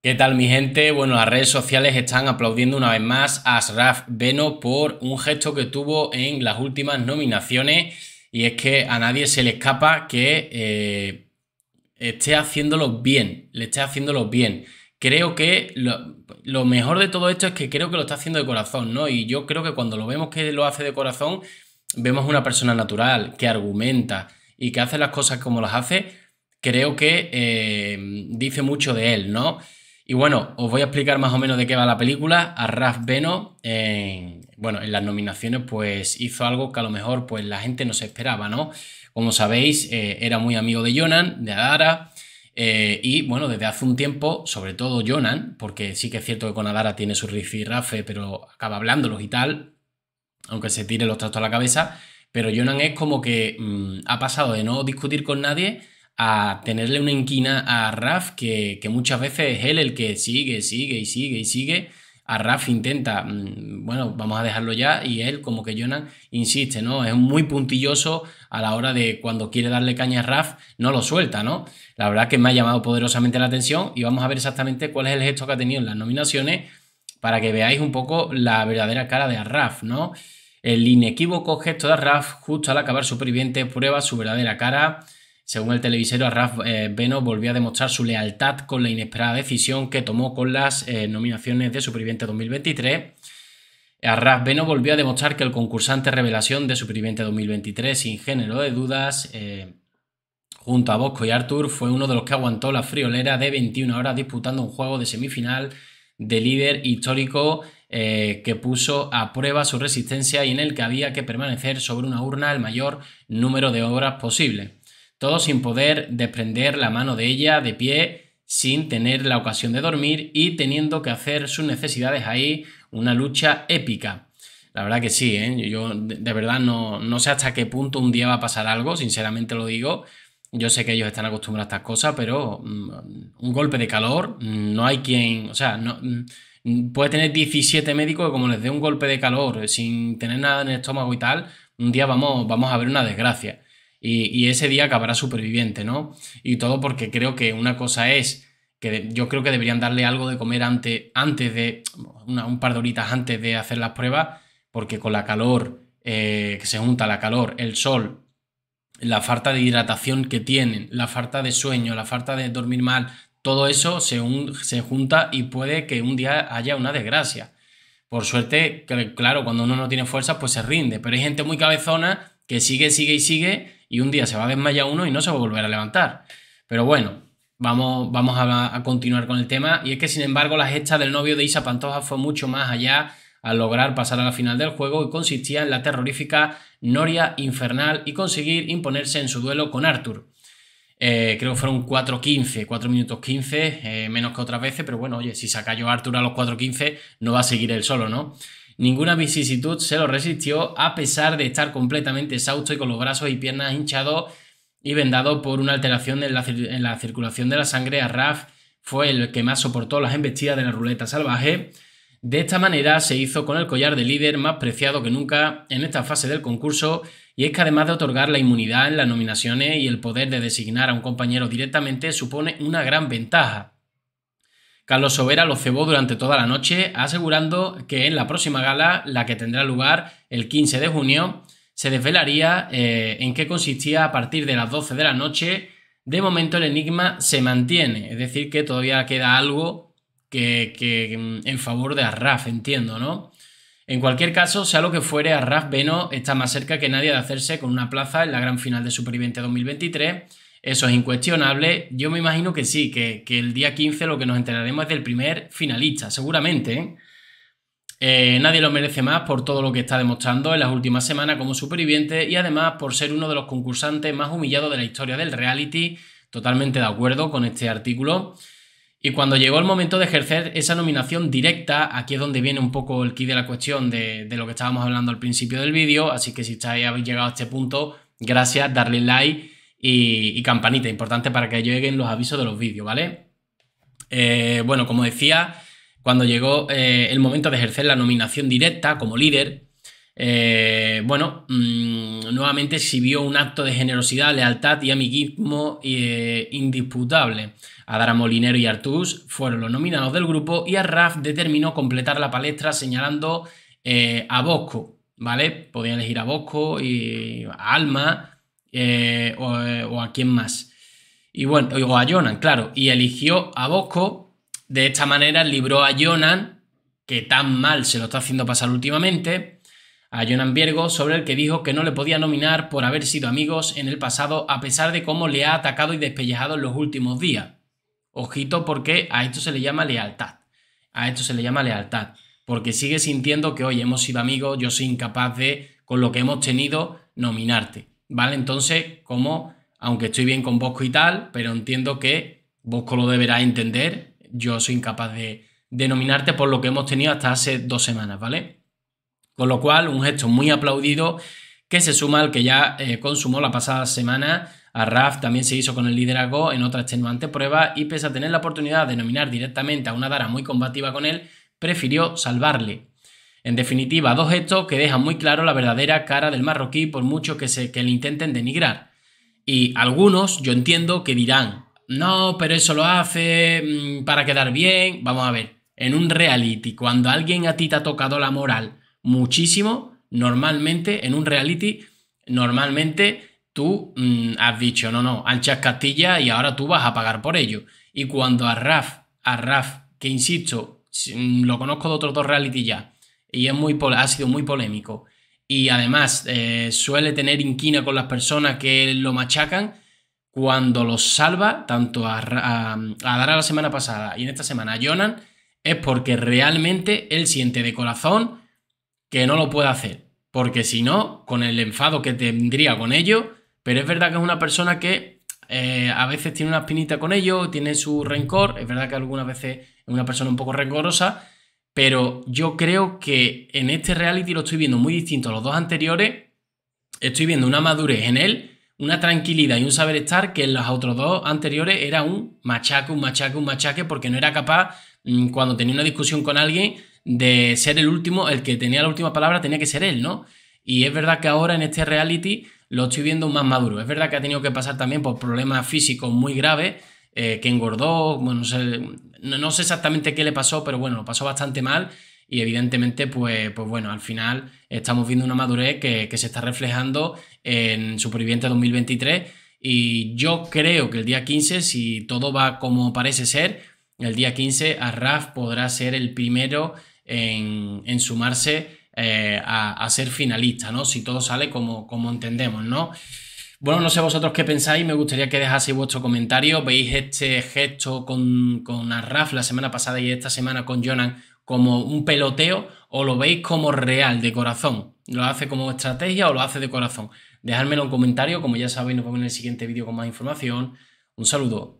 ¿Qué tal mi gente? Bueno, las redes sociales están aplaudiendo una vez más a Asraf Beno por un gesto que tuvo en las últimas nominaciones y es que a nadie se le escapa que eh, esté haciéndolo bien, le esté haciéndolo bien. Creo que lo, mejor de todo esto es que creo que lo está haciendo de corazón, ¿no? Y yo creo que cuando lo vemos que lo hace de corazón, vemos una persona natural, que argumenta y que hace las cosas como las hace, creo que eh, dice mucho de él, ¿no? Y bueno, os voy a explicar más o menos de qué va la película. A Raf Beno, en, bueno, en las nominaciones, pues hizo algo que a lo mejor pues, la gente no se esperaba, ¿no? Como sabéis, eh, era muy amigo de Jonan, de Adara, eh, y bueno, desde hace un tiempo, sobre todo Jonan, porque sí que es cierto que con Adara tiene su y rafe pero acaba hablándolos y tal, aunque se tire los trastos a la cabeza, pero Jonan es como que mm, ha pasado de no discutir con nadie a tenerle una inquina a Raf, que, muchas veces es él el que sigue, sigue y sigue y sigue. A Raf intenta, mm, bueno, vamos a dejarlo ya, y él, como que Jonan, insiste, ¿no? Es muy puntilloso a la hora de cuando quiere darle caña a Raf, no lo suelta, ¿no? La verdad que me ha llamado poderosamente la atención y vamos a ver exactamente cuál es el gesto que ha tenido en las nominaciones para que veáis un poco la verdadera cara de Raf ¿no? El inequívoco gesto de Raf justo al acabar superviviente prueba su verdadera cara según el televisero, Arraf eh, Beno volvió a demostrar su lealtad con la inesperada decisión que tomó con las eh, nominaciones de Superviviente 2023. Arraf Beno volvió a demostrar que el concursante revelación de Superviviente 2023, sin género de dudas, eh, junto a Bosco y Arthur, fue uno de los que aguantó la friolera de 21 horas disputando un juego de semifinal de líder histórico que puso a prueba su resistencia y en el que había que permanecer sobre una urna el mayor número de horas posible todo sin poder desprender la mano de ella de pie, sin tener la ocasión de dormir y teniendo que hacer sus necesidades ahí, una lucha épica. La verdad que sí, ¿eh? yo de verdad no, no sé hasta qué punto un día va a pasar algo, sinceramente lo digo, yo sé que ellos están acostumbrados a estas cosas, pero mm, un golpe de calor, no hay quien, o sea, no, mm, puede tener 17 médicos que como les dé un golpe de calor sin tener nada en el estómago y tal, un día vamos, vamos a ver una desgracia y, ese día acabará superviviente, ¿no? Y todo porque creo que una cosa es que yo creo que deberían darle algo de comer antes, antes de, un par de horitas antes de hacer las pruebas, porque con la calor, eh, que se junta la calor, el sol, la falta de hidratación que tienen, la falta de sueño, la falta de dormir mal, todo eso se, se junta y puede que un día haya una desgracia. Por suerte, claro, cuando uno no tiene fuerzas, pues se rinde, pero hay gente muy cabezona que sigue, sigue y sigue, y un día se va a desmayar uno y no se va a volver a levantar. Pero bueno, vamos, vamos a, continuar con el tema. Y es que, sin embargo, la gesta del novio de Isa Pantoja fue mucho más allá al lograr pasar a la final del juego y consistía en la terrorífica Noria Infernal y conseguir imponerse en su duelo con Arthur. Eh, creo que fueron 4.15, 4 minutos 15, eh, menos que otras veces, pero bueno, oye, si saca yo Arthur a los 4.15, no va a seguir él solo, ¿no? Ninguna vicisitud se lo resistió a pesar de estar completamente exhausto y con los brazos y piernas hinchados y vendado por una alteración en la, circulación de la sangre. a Raf fue el que más soportó las embestidas de la ruleta salvaje. De esta manera se hizo con el collar de líder más preciado que nunca en esta fase del concurso y es que además de otorgar la inmunidad en las nominaciones y el poder de designar a un compañero directamente supone una gran ventaja. Carlos Sobera lo cebó durante toda la noche, asegurando que en la próxima gala, la que tendrá lugar el 15 de junio, se desvelaría eh, en qué consistía a partir de las 12 de la noche. De momento el enigma se mantiene, es decir, que todavía queda algo que, mm, en favor de Arraf, entiendo, ¿no? En cualquier caso, sea lo que fuere, Arraf Beno está más cerca que nadie de hacerse con una plaza en la gran final de Superviviente 2023 eso es incuestionable. Yo me imagino que sí, que, el día 15 lo que nos enteraremos es del primer finalista, seguramente. ¿eh? Eh, nadie lo merece más por todo lo que está demostrando en las últimas semanas como superviviente y además por ser uno de los concursantes más humillados de la historia del reality. Totalmente de acuerdo con este artículo. Y cuando llegó el momento de ejercer esa nominación directa, aquí es donde viene un poco el quid de la cuestión de, lo que estábamos hablando al principio del vídeo, así que si estáis, habéis llegado a este punto, gracias, darle like y, campanita, importante para que lleguen los avisos de los vídeos, ¿vale? Eh, bueno, como decía, cuando llegó eh, el momento de ejercer la nominación directa como líder, eh, bueno, mm, nuevamente exhibió un acto de generosidad, lealtad y amiguismo eh, indisputable. Adara Molinero y Artús fueron los nominados del grupo y a Raf determinó completar la palestra señalando a Bosco, ¿vale? Podían elegir a Bosco y a Alma eh, eh, o, a quién más. Y bueno, o a Jonan, claro. Y eligió a Bosco. De esta manera libró a Jonan, que tan mal se lo está haciendo pasar últimamente, a Jonan Viergo, sobre el que dijo que no le podía nominar por haber sido amigos en el pasado, a pesar de cómo le ha atacado y despellejado en los últimos días. Ojito, porque a esto se le llama lealtad. A esto se le llama lealtad. Porque sigue sintiendo que, hoy hemos sido amigos, yo soy incapaz de, con lo que hemos tenido, nominarte. ¿Vale? Entonces, como, aunque estoy bien con Bosco y tal, pero entiendo que Bosco lo deberá entender, yo soy incapaz de denominarte por lo que hemos tenido hasta hace dos semanas, ¿vale? Con lo cual, un gesto muy aplaudido que se suma al que ya eh, consumó la pasada semana. A Raf también se hizo con el liderazgo en otra extenuante prueba y pese a tener la oportunidad de nominar directamente a una Dara muy combativa con él, prefirió salvarle. En definitiva, dos gestos que dejan muy claro la verdadera cara del marroquí por mucho que, se, que le intenten denigrar. Y algunos, yo entiendo, que dirán, no, pero eso lo hace mm, para quedar bien. Vamos a ver, en un reality, cuando alguien a ti te ha tocado la moral muchísimo, normalmente, en un reality, normalmente tú mm, has dicho, no, no, anchas Castilla y ahora tú vas a pagar por ello. Y cuando a Raf, a Raf, que insisto, mm, lo conozco de otros dos reality ya, y es muy, ha sido muy polémico. Y además eh, suele tener inquina con las personas que lo machacan cuando los salva, tanto a, dar a la semana pasada y en esta semana a Jonan, es porque realmente él siente de corazón que no lo puede hacer. Porque si no, con el enfado que tendría con ello, pero es verdad que es una persona que eh, a veces tiene una espinita con ello, tiene su rencor, es verdad que algunas veces es una persona un poco rencorosa, pero yo creo que en este reality lo estoy viendo muy distinto a los dos anteriores. Estoy viendo una madurez en él, una tranquilidad y un saber estar que en los otros dos anteriores era un machaque, un machaque, un machaque, porque no era capaz, mm, cuando tenía una discusión con alguien, de ser el último, el que tenía la última palabra tenía que ser él, ¿no? Y es verdad que ahora en este reality lo estoy viendo más maduro. Es verdad que ha tenido que pasar también por problemas físicos muy graves eh, que engordó, bueno, no sé, exactamente qué le pasó, pero bueno, lo pasó bastante mal. Y evidentemente, pues, pues bueno, al final estamos viendo una madurez que, se está reflejando en Superviviente 2023. Y yo creo que el día 15, si todo va como parece ser, el día 15 Arraf podrá ser el primero en, sumarse eh, a, a, ser finalista, ¿no? Si todo sale como, como entendemos, ¿no? Bueno, no sé vosotros qué pensáis, me gustaría que dejaseis vuestro comentario. Veis este gesto con, con Arraf la semana pasada y esta semana con Jonan como un peloteo o lo veis como real, de corazón. ¿Lo hace como estrategia o lo hace de corazón? Dejadmelo en comentario, como ya sabéis, nos vemos en el siguiente vídeo con más información. Un saludo.